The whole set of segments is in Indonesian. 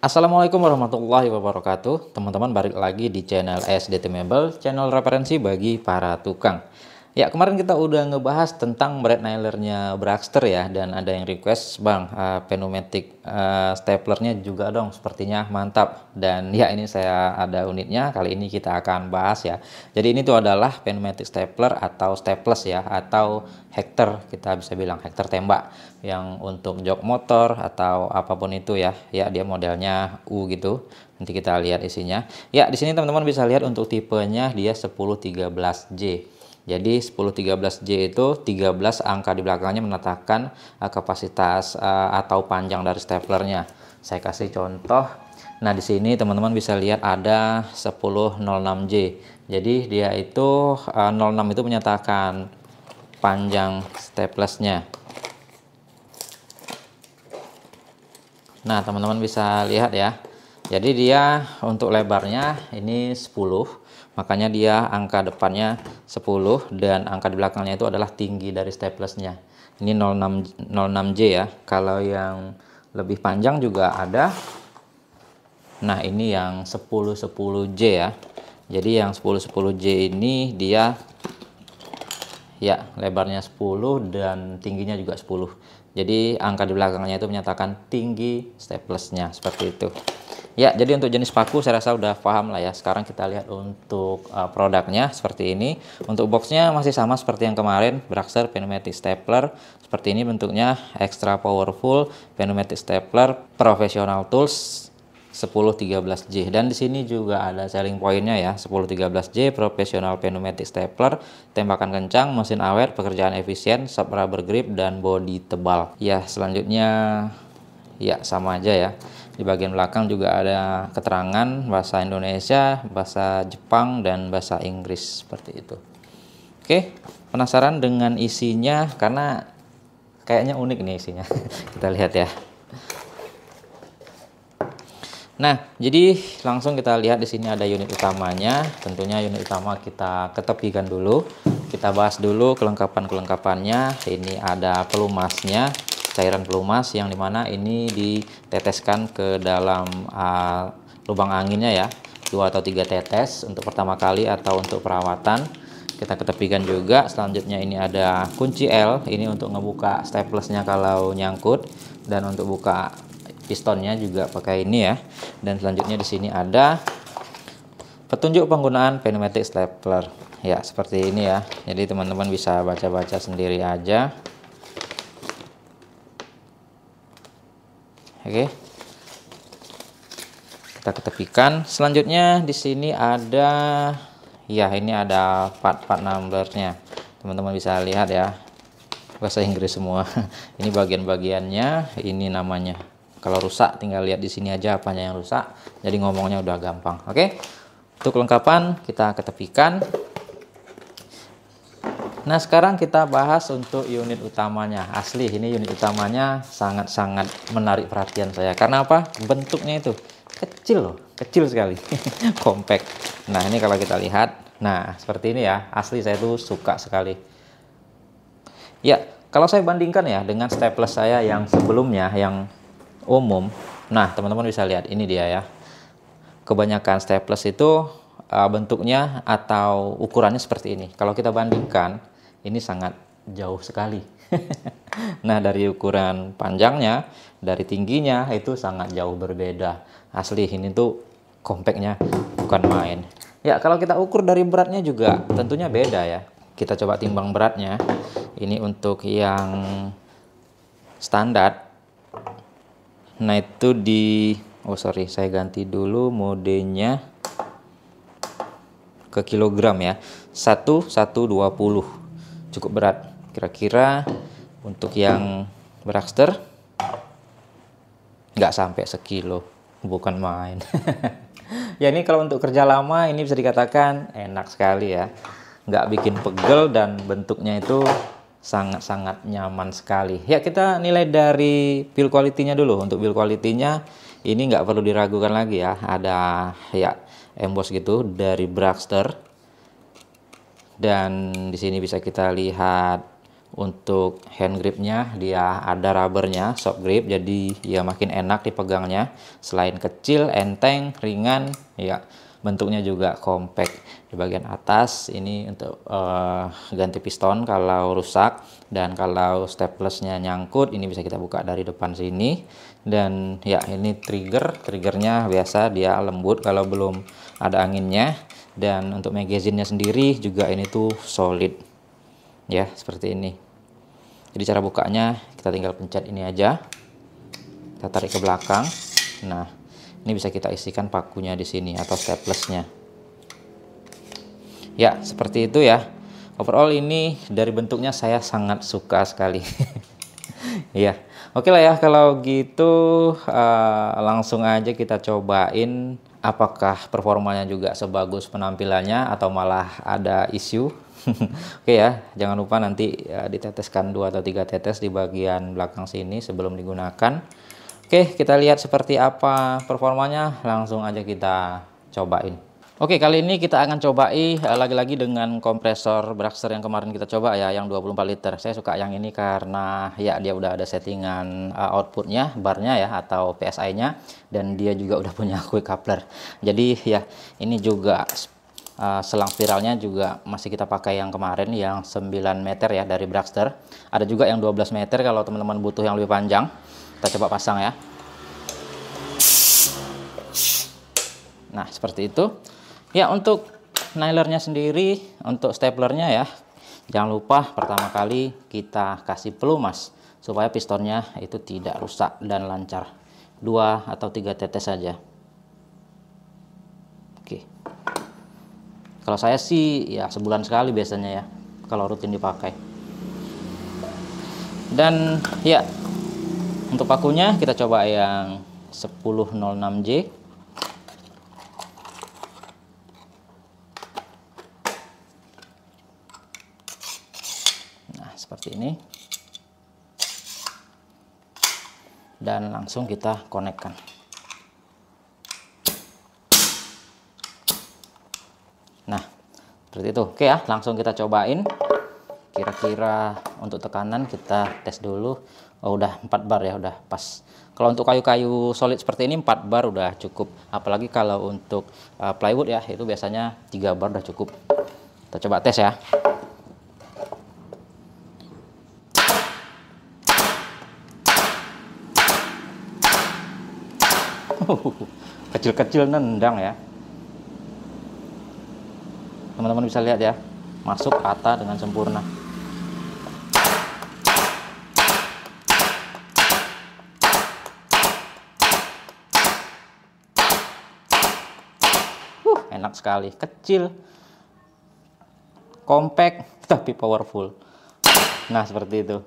Assalamualaikum warahmatullahi wabarakatuh Teman-teman balik lagi di channel SDT Mebel Channel referensi bagi para tukang Ya kemarin kita udah ngebahas tentang bread nailernya Braxter ya dan ada yang request bang uh, pneumatic uh, staplernya juga dong sepertinya mantap dan ya ini saya ada unitnya kali ini kita akan bahas ya. Jadi ini tuh adalah pneumatic stapler atau staples ya atau hektar kita bisa bilang hektar tembak yang untuk jok motor atau apapun itu ya. Ya dia modelnya U gitu nanti kita lihat isinya. Ya di sini teman-teman bisa lihat untuk tipenya dia 1013J jadi 1013J itu 13 angka di belakangnya menetapkan uh, kapasitas uh, atau panjang dari staplernya. Saya kasih contoh. Nah, di sini teman-teman bisa lihat ada 1006J. Jadi dia itu uh, eh, 06 itu menyatakan panjang staplesnya. Nah, teman-teman bisa lihat ya. Jadi dia untuk lebarnya ini 10 Makanya dia angka depannya 10 dan angka di belakangnya itu adalah tinggi dari staplesnya Ini 06 06J ya. Kalau yang lebih panjang juga ada. Nah, ini yang 10 10J ya. Jadi yang 10 10J ini dia ya lebarnya 10 dan tingginya juga 10 jadi angka di belakangnya itu menyatakan tinggi staplesnya seperti itu. Ya, jadi untuk jenis paku saya rasa udah paham lah ya. Sekarang kita lihat untuk uh, produknya seperti ini. Untuk boxnya masih sama seperti yang kemarin, Braxer Pneumatic Stapler. Seperti ini bentuknya extra powerful Pneumatic Stapler Professional Tools 1013J dan di sini juga ada selling pointnya ya 1013J profesional pneumatic stapler tembakan kencang mesin awet pekerjaan efisien sub rubber grip dan body tebal ya selanjutnya ya sama aja ya di bagian belakang juga ada keterangan bahasa Indonesia bahasa Jepang dan bahasa Inggris seperti itu oke penasaran dengan isinya karena kayaknya unik nih isinya kita lihat ya Nah, jadi langsung kita lihat di sini ada unit utamanya. Tentunya unit utama kita ketepikan dulu. Kita bahas dulu kelengkapan-kelengkapannya. Ini ada pelumasnya, cairan pelumas yang dimana ini diteteskan ke dalam uh, lubang anginnya ya. Dua atau tiga tetes untuk pertama kali atau untuk perawatan. Kita ketepikan juga. Selanjutnya ini ada kunci L. Ini untuk ngebuka staplesnya kalau nyangkut. Dan untuk buka pistonnya juga pakai ini ya dan selanjutnya di sini ada petunjuk penggunaan pneumatic stapler ya seperti ini ya jadi teman-teman bisa baca-baca sendiri aja oke kita ketepikan selanjutnya di sini ada ya ini ada part-part numbernya teman-teman bisa lihat ya bahasa Inggris semua ini bagian-bagiannya ini namanya kalau rusak tinggal lihat di sini aja apanya yang rusak. Jadi ngomongnya udah gampang. Oke. Untuk kelengkapan kita ketepikan. Nah, sekarang kita bahas untuk unit utamanya. Asli ini unit utamanya sangat-sangat menarik perhatian saya. Karena apa? Bentuknya itu kecil loh, kecil sekali. Compact. Nah, ini kalau kita lihat, nah seperti ini ya. Asli saya tuh suka sekali. Ya, kalau saya bandingkan ya dengan staples saya yang sebelumnya yang umum. Nah, teman-teman bisa lihat ini dia ya. Kebanyakan staples itu uh, bentuknya atau ukurannya seperti ini. Kalau kita bandingkan, ini sangat jauh sekali. nah, dari ukuran panjangnya, dari tingginya itu sangat jauh berbeda. Asli ini tuh kompaknya bukan main. Ya, kalau kita ukur dari beratnya juga tentunya beda ya. Kita coba timbang beratnya. Ini untuk yang standar Nah itu di oh sorry saya ganti dulu modenya ke kilogram ya 1 puluh cukup berat kira-kira untuk yang berakster nggak sampai sekilo bukan main ya ini kalau untuk kerja lama ini bisa dikatakan enak sekali ya nggak bikin pegel dan bentuknya itu sangat-sangat nyaman sekali. Ya kita nilai dari build quality-nya dulu. Untuk build quality-nya ini nggak perlu diragukan lagi ya. Ada ya emboss gitu dari Braxter. Dan di sini bisa kita lihat untuk hand grip-nya dia ada rubbernya soft grip jadi ya makin enak dipegangnya selain kecil enteng ringan ya bentuknya juga compact di bagian atas ini untuk uh, ganti piston kalau rusak dan kalau staplesnya nyangkut ini bisa kita buka dari depan sini dan ya ini trigger triggernya biasa dia lembut kalau belum ada anginnya dan untuk magazinnya sendiri juga ini tuh solid ya seperti ini jadi cara bukanya kita tinggal pencet ini aja kita tarik ke belakang nah ini bisa kita isikan pakunya di sini atau staplesnya ya seperti itu ya overall ini dari bentuknya saya sangat suka sekali ya oke lah ya kalau gitu uh, langsung aja kita cobain apakah performanya juga sebagus penampilannya atau malah ada isu oke ya jangan lupa nanti uh, diteteskan dua atau tiga tetes di bagian belakang sini sebelum digunakan Oke, kita lihat seperti apa performanya. Langsung aja kita cobain. Oke, kali ini kita akan cobai eh, lagi-lagi dengan kompresor Braxter yang kemarin kita coba ya, yang 24 liter. Saya suka yang ini karena ya dia udah ada settingan eh, outputnya, barnya ya, atau PSI-nya. Dan dia juga udah punya quick coupler. Jadi ya, ini juga eh, selang spiralnya juga masih kita pakai yang kemarin yang 9 meter ya dari Braxter. Ada juga yang 12 meter kalau teman-teman butuh yang lebih panjang kita coba pasang ya nah seperti itu ya untuk nailernya sendiri untuk staplernya ya jangan lupa pertama kali kita kasih pelumas supaya pistonnya itu tidak rusak dan lancar dua atau tiga tetes saja oke kalau saya sih ya sebulan sekali biasanya ya kalau rutin dipakai dan ya untuk pakunya kita coba yang 1006J. Nah, seperti ini. Dan langsung kita konekkan. Nah, seperti itu. Oke ya, langsung kita cobain kira-kira untuk tekanan kita tes dulu oh udah 4 bar ya udah pas kalau untuk kayu-kayu solid seperti ini 4 bar udah cukup apalagi kalau untuk uh, plywood ya itu biasanya 3 bar udah cukup kita coba tes ya kecil-kecil nendang ya teman-teman bisa lihat ya masuk rata dengan sempurna enak sekali kecil compact tapi powerful nah seperti itu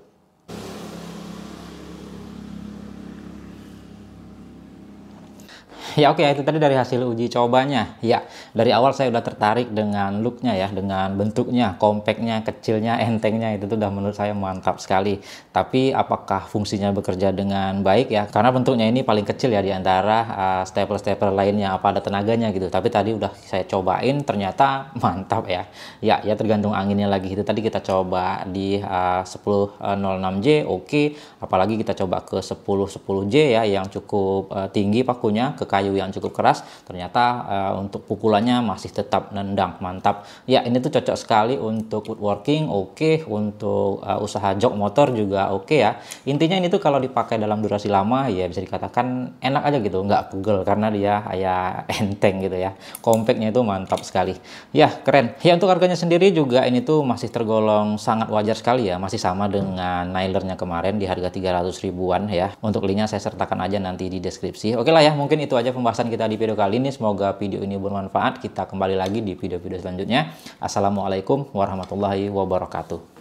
ya oke okay, itu tadi dari hasil uji cobanya. Ya, dari awal saya udah tertarik dengan looknya ya, dengan bentuknya, kompaknya, kecilnya, entengnya itu tuh udah menurut saya mantap sekali. Tapi apakah fungsinya bekerja dengan baik ya? Karena bentuknya ini paling kecil ya di antara uh, stapler-stapler lainnya apa ada tenaganya gitu. Tapi tadi udah saya cobain ternyata mantap ya. Ya, ya tergantung anginnya lagi. Itu tadi kita coba di eh, uh, 1006J eh, oke, okay. apalagi kita coba ke 1010J ya yang cukup uh, tinggi pakunya ke kayu kayu yang cukup keras ternyata uh, untuk pukulannya masih tetap nendang mantap ya ini tuh cocok sekali untuk woodworking oke okay. untuk uh, usaha jok motor juga oke okay ya intinya ini tuh kalau dipakai dalam durasi lama ya bisa dikatakan enak aja gitu nggak pegel karena dia ya enteng gitu ya kompaknya itu mantap sekali ya keren ya untuk harganya sendiri juga ini tuh masih tergolong sangat wajar sekali ya masih sama dengan nailernya kemarin di harga 300 ribuan ya untuk linknya saya sertakan aja nanti di deskripsi oke okay lah ya mungkin itu aja pembahasan kita di video kali ini. Semoga video ini bermanfaat. Kita kembali lagi di video-video selanjutnya. Assalamualaikum warahmatullahi wabarakatuh.